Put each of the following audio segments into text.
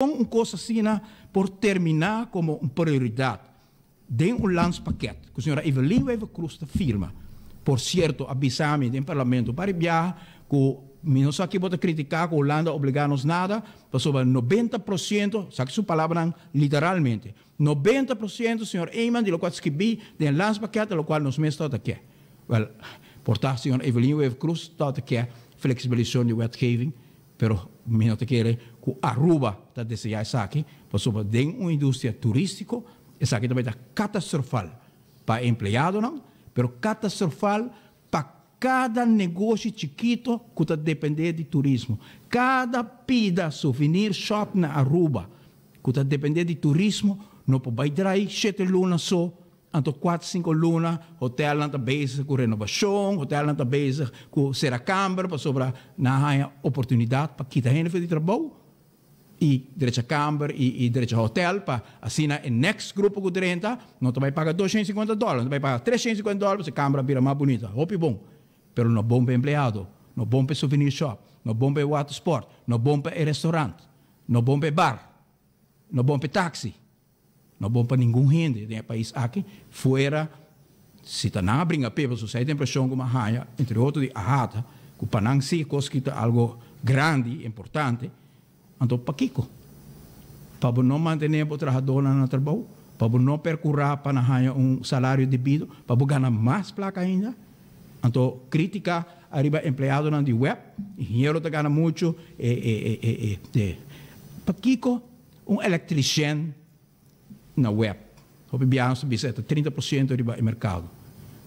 een coisa sina por terminar como uma prioridade de um lance paquete que a senhora Evelyn Weve Cruz firma. Por certo, avisame do parlamento para viajar que não só que criticar que a Holanda obrigar-nos nada, mas sobre 90%, sabe sua palavra literalmente, 90%, senhor Eiman, de lo qual escrevi, de um lance paquete, lo qual nos está aqui. Well, portanto, senhor Evelyn Weve Cruz está aqui flexibilização de wetgeving, mas minha te querer, o Aruba está desse já essa aqui, passou tem uma indústria turística, essa aqui também está catastrofal para empregado não, pero catastrofal para cada negócio chiquito que está dependendo de turismo, cada pida souvenir shop na Aruba que está dependendo de turismo, não pode ir trair sete lunas só anto 4, 5 luna, hotel anta bezig com renovação, hotel anta bezig com seracâmbra, para sobrar na oportunidade para quitar a gente de trabalho e direita camber e e derecha hotel para assinar na next grupo que 30 não te pagar 250 dólares não vai pagar 350 dólares a cambra vira mais bonita hopi bom pero não bom para empregado, não bom para souvenir shop não bom para water sport não bom para restaurante não bom para bar não bom para táxi não bom para nenhum rende tem país aqui fora se tá na brinca peba se você tem impressão com uma raia entre outros de ahata que panang si cosquita algo grande importante Anto pakiko. Para não manter o trabalhador na no trabalho, para não percurar para ganhar um salário devido, para ganhar mais placa ainda. Então, crítica arriba empregado eh, eh, eh, na web, engenheiro te ganha muito, eh, eh, um eletricien na web. Op bianco bezet 30% arriba no mercado.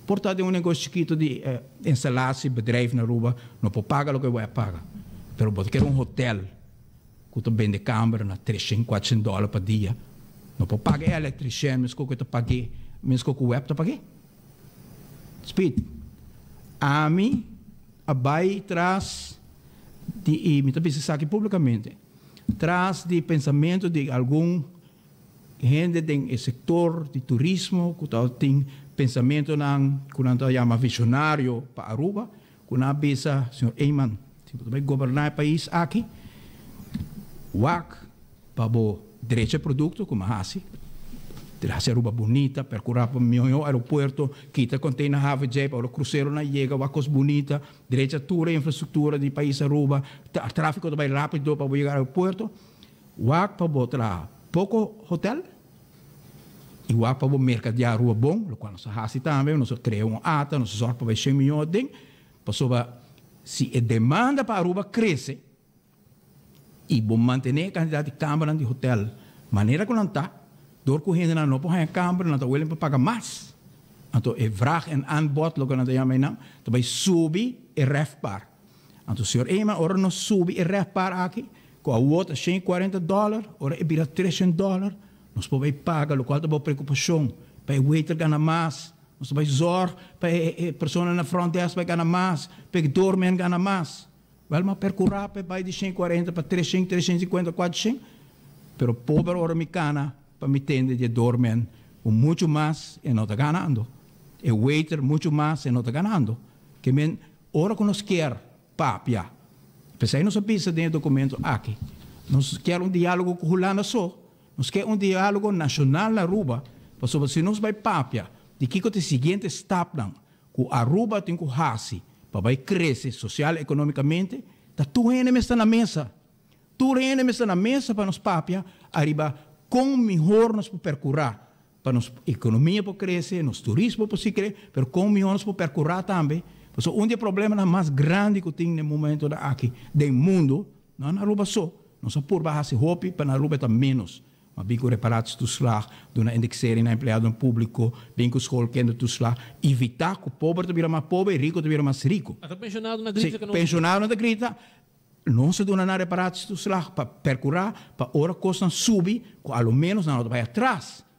Portanto, é um negócio chiquito de eh, instalatie, bedrijf na rua não pode pagar o que vai pagar. Pero, querer um hotel, Kuto bem de kamer na 300, 400 dólares por dia. Não No eletricidade, mas elektricien, minsko kuto pagi, minsko o web to pagar? Speed. Ami, abai, traz, de, e me também se saque publicamente, traz de pensamento de algum gente tem setor de turismo, que tem pensamento nan, quando chama visionário para Aruba, quando a pensa, senhor Eiman, se vai governar o país aqui, WAC, para direito de produto, como a assim, hacer ruba bonita, percorrer para o aeroporto, quita container have jay para o cruzeiro na chega, uma coisa bonita, toda a infraestrutura do país aruba, tráfego vai rápido para chegar ao aeroporto. Wak para botar pouco hotel e wak para de rua bom, o qual nós temos também, nós cria um ata, nós temos para 100 milhões de Passou para se a demanda para aruba cresce, e bom manter a quantidade de câmara de hotel. Maneira que não está, door correndo na nopa em câmara, não está willing para pagar mais. anto é vraag en aanbod, lo que não chama não, então vai subir e refpar. anto senhor, eenmaal ora não subir e refpar aqui, com a outra 140 dólares, ora é vira 300 dólares, nós podemos pagar, o qual é tá uma preocupação, para o waiter ganhar mais, nós podemos zorgar para a eh, eh, pessoa na fronteira ganhar mais, para o dormir ganhar mais. Velma percurrape vai de 140 para 300, 350, 400. Pero pobre cana, para me entender de dormir, muito mais e não está ganhando. E waiter, muito mais e não está ganhando. Que men, ora que nós quer, papia. Pensei, não dentro do documento aqui. Nós quer um diálogo com Hulana só. Nós quer um diálogo nacional na Aruba. Porque se nós vai papia, de que o seguinte step, a Aruba tem que Hassi. Papai cresce social, economicamente. Tá tu reina está na mesa. Tu reina está na mesa para nos papia, arriba com melhor nos percurar. Para nos economia para crescer, nos turismo para se crescer, mas com melhor nos percurar também. Porque um dos problemas mais grandes que tem no momento aqui, do mundo, não é na rua só. Não só por baixo, se roupa, para na rua está menos. Winkelreparatietoeslag, doen een indexering en pleiten een público, winkelschoolkindertoeslag. Evitar que o pobre te vira mais pobre e rico te vira mais rico. Até pensionado na grita. Se, pensionado na grita, não se dona na reparatietoeslag para percurar, para a costa subir, ou ao menos na outra vai atrás.